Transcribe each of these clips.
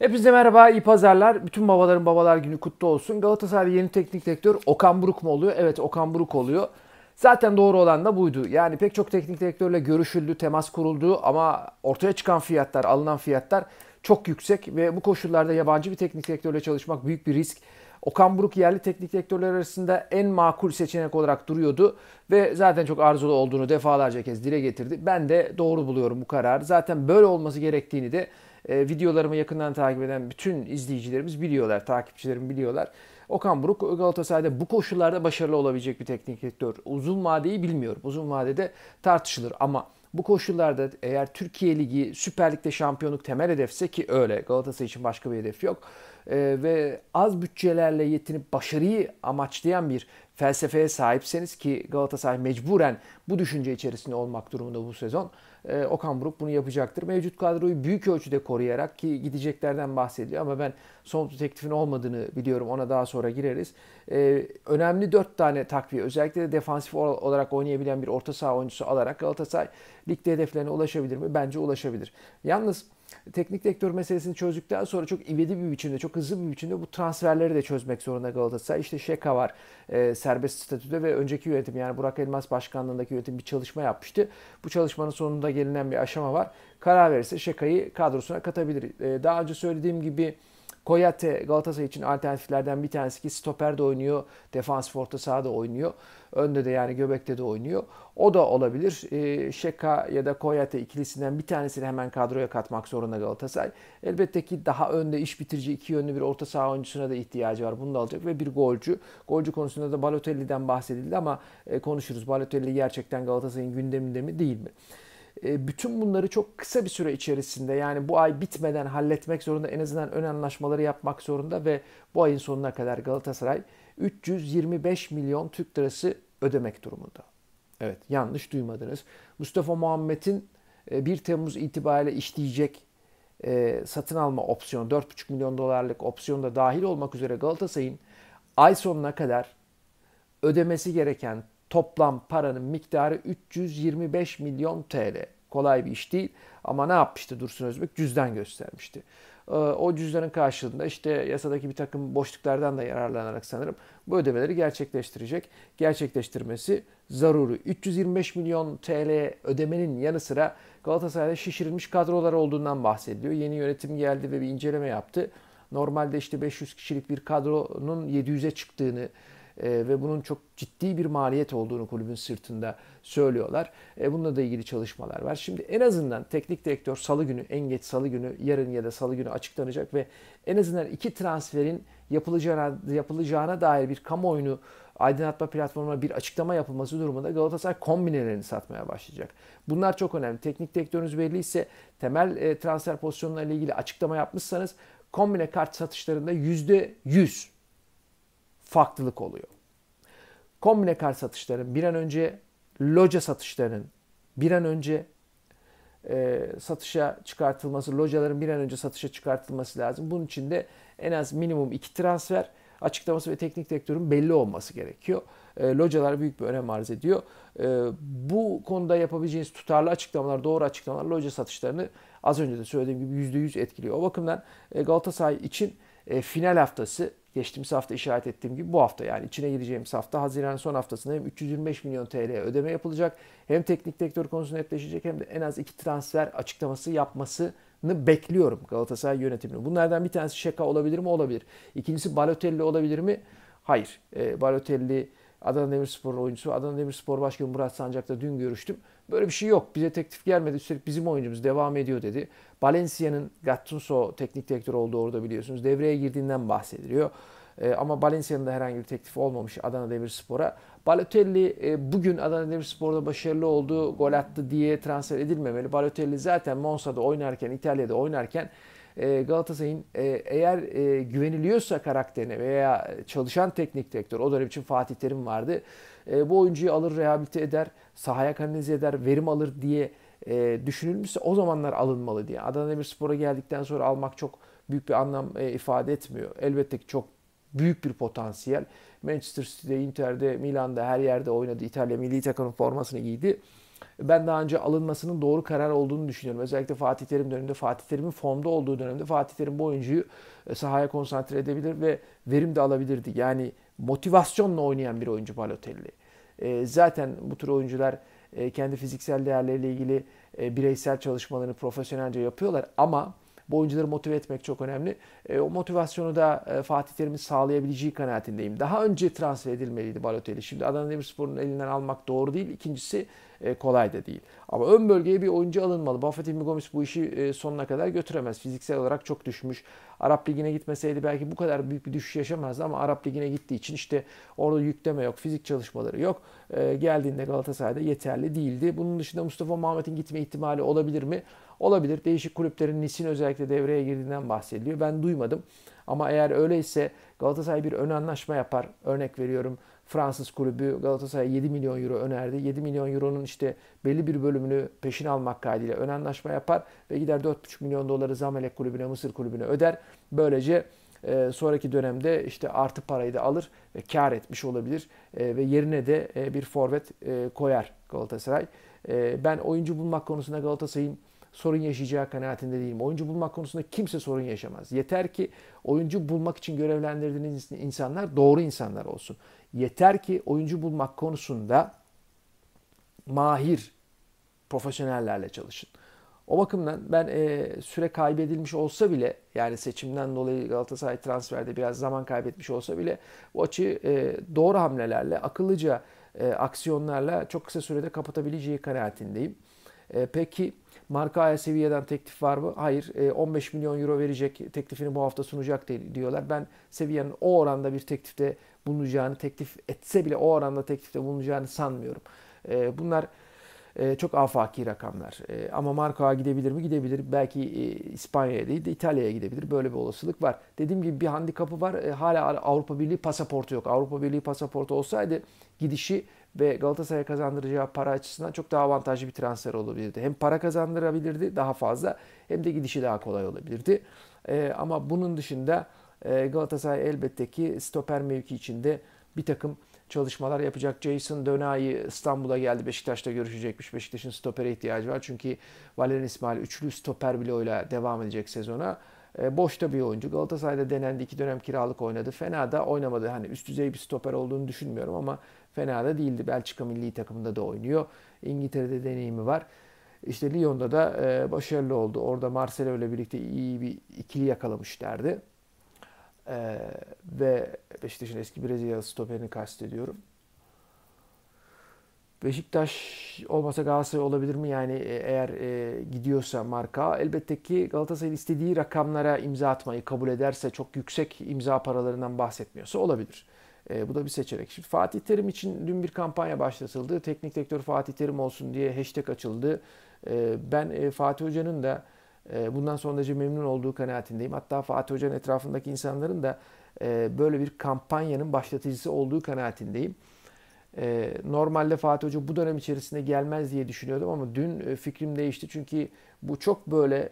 Hepinize merhaba, iyi pazarlar. Bütün babaların babalar günü kutlu olsun. Galatasaray'da yeni teknik direktör Okan Buruk mu oluyor? Evet Okan Buruk oluyor. Zaten doğru olan da buydu. Yani pek çok teknik direktörle görüşüldü, temas kuruldu ama ortaya çıkan fiyatlar, alınan fiyatlar çok yüksek ve bu koşullarda yabancı bir teknik direktörle çalışmak büyük bir risk. Okan Buruk yerli teknik direktörler arasında en makul seçenek olarak duruyordu ve zaten çok arzulu olduğunu defalarca kez dile getirdi. Ben de doğru buluyorum bu kararı. Zaten böyle olması gerektiğini de e, videolarımı yakından takip eden bütün izleyicilerimiz biliyorlar, takipçilerim biliyorlar. Okan Buruk Galatasaray'da bu koşullarda başarılı olabilecek bir teknik direktör. Uzun vadeyi bilmiyorum. Uzun vadede tartışılır ama bu koşullarda eğer Türkiye Ligi Süper Lig'de şampiyonluk temel hedefse ki öyle Galatasaray için başka bir hedef yok. Ee, ve az bütçelerle yetinip başarıyı amaçlayan bir felsefeye sahipseniz ki Galatasaray mecburen bu düşünce içerisinde olmak durumunda bu sezon. E, Okan Buruk bunu yapacaktır. Mevcut kadroyu büyük ölçüde koruyarak ki gideceklerden bahsediyor ama ben son teklifin olmadığını biliyorum. Ona daha sonra gireriz. E, önemli 4 tane takviye özellikle de defansif olarak oynayabilen bir orta saha oyuncusu alarak Galatasaray ligde hedeflerine ulaşabilir mi? Bence ulaşabilir. Yalnız teknik direktör meselesini çözdükten sonra çok ivedi bir biçimde, çok hızlı bir biçimde bu transferleri de çözmek zorunda Galatasaray. İşte Şeka var e, serbest statüde ve önceki yönetim yani Burak Elmas başkanlığındaki yönetim bir çalışma yapmıştı. Bu çalışmanın sonunda gelinen bir aşama var. Karar verirse Şeka'yı kadrosuna katabilir. E, daha önce söylediğim gibi Koyate Galatasaray için alternatiflerden bir tanesi ki stoper de oynuyor, defans forta sağda oynuyor. Önde de yani göbekte de oynuyor. O da olabilir. E, ee, Şeka ya da Koyate ikilisinden bir tanesini hemen kadroya katmak zorunda Galatasaray. Elbette ki daha önde iş bitirici iki yönlü bir orta saha oyuncusuna da ihtiyacı var. Bunu da alacak ve bir golcü. Golcü konusunda da Balotelli'den bahsedildi ama e, konuşuruz. Balotelli gerçekten Galatasaray'ın gündeminde mi değil mi? E, bütün bunları çok kısa bir süre içerisinde yani bu ay bitmeden halletmek zorunda en azından ön anlaşmaları yapmak zorunda ve bu ayın sonuna kadar Galatasaray 325 milyon Türk lirası ödemek durumunda. Evet yanlış duymadınız. Mustafa Muhammed'in 1 e, Temmuz itibariyle işleyecek e, satın alma opsiyonu 4,5 milyon dolarlık opsiyon da dahil olmak üzere Galatasaray'ın ay sonuna kadar ödemesi gereken toplam paranın miktarı 325 milyon TL. Kolay bir iş değil ama ne yapmıştı Dursun Özbek? Cüzdan göstermişti. Ee, o cüzdanın karşılığında işte yasadaki bir takım boşluklardan da yararlanarak sanırım bu ödemeleri gerçekleştirecek. Gerçekleştirmesi zaruri. 325 milyon TL ödemenin yanı sıra Galatasaray'da şişirilmiş kadrolar olduğundan bahsediliyor. Yeni yönetim geldi ve bir inceleme yaptı. Normalde işte 500 kişilik bir kadronun 700'e çıktığını, e, ve bunun çok ciddi bir maliyet olduğunu kulübün sırtında söylüyorlar. E, bununla da ilgili çalışmalar var. Şimdi en azından teknik direktör salı günü, en geç salı günü, yarın ya da salı günü açıklanacak ve en azından iki transferin yapılacağına, yapılacağına dair bir kamuoyunu aydınlatma platformuna bir açıklama yapılması durumunda Galatasaray kombinelerini satmaya başlayacak. Bunlar çok önemli. Teknik direktörünüz belli temel e, transfer pozisyonlarıyla ilgili açıklama yapmışsanız kombine kart satışlarında %100 farklılık oluyor. Kombine kar satışların bir an önce loca satışlarının bir an önce e, satışa çıkartılması, locaların bir an önce satışa çıkartılması lazım. Bunun için de en az minimum iki transfer açıklaması ve teknik direktörün belli olması gerekiyor. E, localar büyük bir önem arz ediyor. E, bu konuda yapabileceğiniz tutarlı açıklamalar, doğru açıklamalar loca satışlarını az önce de söylediğim gibi %100 etkiliyor. O bakımdan e, Galatasaray için e, final haftası geçtiğimiz hafta işaret ettiğim gibi bu hafta yani içine gireceğimiz hafta Haziran son haftasında hem 325 milyon TL ödeme yapılacak hem teknik direktör konusu netleşecek hem de en az iki transfer açıklaması yapmasını bekliyorum Galatasaray yönetimini. Bunlardan bir tanesi Şeka olabilir mi? Olabilir. İkincisi Balotelli olabilir mi? Hayır. E, Balotelli Adana Demirspor oyuncusu. Adana Demirspor Başkanı Murat Sancak'ta dün görüştüm. Böyle bir şey yok. Bize teklif gelmedi. Üstelik bizim oyuncumuz devam ediyor dedi. Valencia'nın Gattuso teknik direktör olduğu orada biliyorsunuz. Devreye girdiğinden bahsediliyor. E, ama Valencia'nın da herhangi bir teklifi olmamış Adana Demirspor'a. Balotelli e, bugün Adana Demirspor'da başarılı olduğu gol attı diye transfer edilmemeli. Balotelli zaten Monza'da oynarken, İtalya'da oynarken ee, Galatasaray'ın e, eğer e, güveniliyorsa karakterine veya çalışan teknik direktör o dönem için Fatih Terim vardı. E, bu oyuncuyu alır rehabilite eder, sahaya kanalize eder, verim alır diye e, düşünülmüşse o zamanlar alınmalı diye. Adana Demirspor'a geldikten sonra almak çok büyük bir anlam ifade etmiyor. Elbette ki çok büyük bir potansiyel. Manchester City'de, Inter'de, Milan'da her yerde oynadı. İtalya milli takımın formasını giydi ben daha önce alınmasının doğru karar olduğunu düşünüyorum. Özellikle Fatih Terim döneminde, Fatih Terim'in formda olduğu dönemde Fatih Terim bu oyuncuyu e, sahaya konsantre edebilir ve verim de alabilirdi. Yani motivasyonla oynayan bir oyuncu Balotelli. E, zaten bu tür oyuncular e, kendi fiziksel değerleriyle ilgili bireysel çalışmalarını profesyonelce yapıyorlar ama bu oyuncuları motive etmek çok önemli. E, o motivasyonu da e, Fatih Terim'in sağlayabileceği kanaatindeyim. Daha önce transfer edilmeliydi Balotelli. Şimdi Adana Demirspor'un elinden almak doğru değil. İkincisi e, kolay da değil. Ama ön bölgeye bir oyuncu alınmalı. Buffett Gomez bu işi e, sonuna kadar götüremez. Fiziksel olarak çok düşmüş. Arap Ligi'ne gitmeseydi belki bu kadar büyük bir düşüş yaşamazdı ama Arap Ligi'ne gittiği için işte orada yükleme yok, fizik çalışmaları yok. E, geldiğinde Galatasaray'da yeterli değildi. Bunun dışında Mustafa Muhammed'in gitme ihtimali olabilir mi? Olabilir. Değişik kulüplerin Nis'in özellikle devreye girdiğinden bahsediliyor. Ben duymadım. Ama eğer öyleyse Galatasaray bir ön anlaşma yapar. Örnek veriyorum Fransız kulübü Galatasaray 7 milyon euro önerdi. 7 milyon euronun işte belli bir bölümünü peşin almak kaydıyla ön anlaşma yapar ve gider 4,5 milyon doları Zamelek kulübüne, Mısır kulübüne öder. Böylece e, sonraki dönemde işte artı parayı da alır ve kar etmiş olabilir e, ve yerine de e, bir forvet e, koyar Galatasaray. E, ben oyuncu bulmak konusunda Galatasaray'ın sorun yaşayacağı kanaatinde değilim. Oyuncu bulmak konusunda kimse sorun yaşamaz. Yeter ki oyuncu bulmak için görevlendirdiğiniz insanlar doğru insanlar olsun. Yeter ki oyuncu bulmak konusunda mahir profesyonellerle çalışın. O bakımdan ben e, süre kaybedilmiş olsa bile yani seçimden dolayı Galatasaray transferde biraz zaman kaybetmiş olsa bile bu açığı e, doğru hamlelerle akıllıca e, aksiyonlarla çok kısa sürede kapatabileceği kanaatindeyim. E, peki Marka Marka'ya seviyeden teklif var mı? Hayır. 15 e, milyon euro verecek teklifini bu hafta sunacak diyorlar. Ben seviyenin o oranda bir teklifte bulunacağını, teklif etse bile o oranda teklifte bulunacağını sanmıyorum. E, bunlar ee, çok afaki rakamlar. Ee, ama Marco'ya gidebilir mi? Gidebilir. Belki e, İspanya'ya değil de İtalya'ya gidebilir. Böyle bir olasılık var. Dediğim gibi bir handikapı var. Ee, hala Avrupa Birliği pasaportu yok. Avrupa Birliği pasaportu olsaydı gidişi ve Galatasaray'a kazandıracağı para açısından çok daha avantajlı bir transfer olabilirdi. Hem para kazandırabilirdi daha fazla hem de gidişi daha kolay olabilirdi. ama bunun dışında e, Galatasaray elbette ki stoper mevki içinde bir takım çalışmalar yapacak. Jason Dönay İstanbul'a geldi. Beşiktaş'ta görüşecekmiş. Beşiktaş'ın stopere ihtiyacı var. Çünkü Valerian İsmail üçlü stoper bloğuyla devam edecek sezona. E, boşta bir oyuncu. Galatasaray'da denendi. iki dönem kiralık oynadı. Fena da oynamadı. Hani üst düzey bir stoper olduğunu düşünmüyorum ama fena da değildi. Belçika milli takımında da oynuyor. İngiltere'de deneyimi var. İşte Lyon'da da e, başarılı oldu. Orada Marcelo ile birlikte iyi bir ikili yakalamışlardı. Ee, ve Beşiktaş'ın eski Brezilyalı stoperini kastediyorum. Beşiktaş olmasa Galatasaray olabilir mi? Yani e, eğer e, gidiyorsa marka elbette ki Galatasaray'ın istediği rakamlara imza atmayı kabul ederse çok yüksek imza paralarından bahsetmiyorsa olabilir. E, bu da bir seçenek. Şimdi Fatih Terim için dün bir kampanya başlatıldı. Teknik direktör Fatih Terim olsun diye hashtag açıldı. E, ben e, Fatih Hoca'nın da ee, bundan son derece memnun olduğu kanaatindeyim. Hatta Fatih Hoca'nın etrafındaki insanların da e, böyle bir kampanyanın başlatıcısı olduğu kanaatindeyim. E, normalde Fatih Hoca bu dönem içerisinde gelmez diye düşünüyordum ama dün e, fikrim değişti. Çünkü bu çok böyle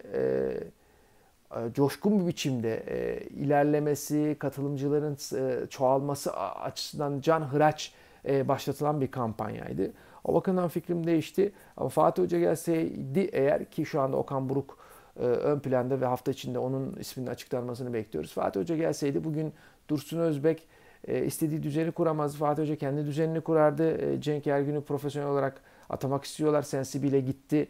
coşkun bir biçimde ilerlemesi, katılımcıların çoğalması açısından can hıraç başlatılan bir kampanyaydı. O bakımdan fikrim değişti. Ama Fatih Hoca gelseydi eğer ki şu anda Okan Buruk e, ön planda ve hafta içinde onun isminin açıklanmasını bekliyoruz. Fatih Hoca gelseydi bugün Dursun Özbek e, istediği düzeni kuramazdı. Fatih Hoca kendi düzenini kurardı. E, Cenk Ergün'ü profesyonel olarak atamak istiyorlar. Sensi bile gitti.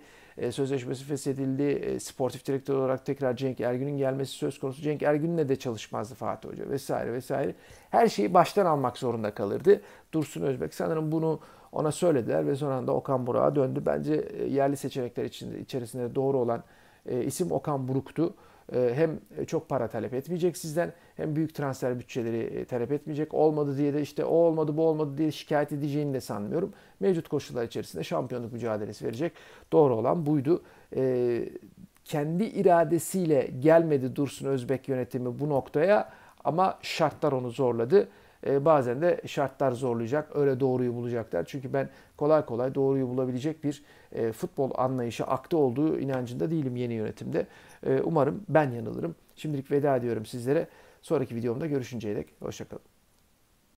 Sözleşmesi feshedildi. Sportif direktör olarak tekrar Cenk Ergün'ün gelmesi söz konusu. Cenk Ergün'le de çalışmazdı Fatih Hoca vesaire vesaire. Her şeyi baştan almak zorunda kalırdı. Dursun Özbek sanırım bunu ona söylediler ve sonra da Okan Burak'a döndü. Bence yerli seçenekler içinde, içerisinde doğru olan e, isim Okan Buruk'tu. E, hem çok para talep etmeyecek sizden hem büyük transfer bütçeleri e, talep etmeyecek. Olmadı diye de işte o olmadı bu olmadı diye şikayet edeceğini de sanmıyorum. Mevcut koşullar içerisinde şampiyonluk mücadelesi verecek. Doğru olan buydu. E, kendi iradesiyle gelmedi Dursun Özbek yönetimi bu noktaya ama şartlar onu zorladı. E, bazen de şartlar zorlayacak. Öyle doğruyu bulacaklar. Çünkü ben kolay kolay doğruyu bulabilecek bir e, futbol anlayışı akta olduğu inancında değilim yeni yönetimde. E, umarım ben yanılırım. Şimdilik veda ediyorum sizlere. Sonraki videomda görüşünceye dek hoşçakalın.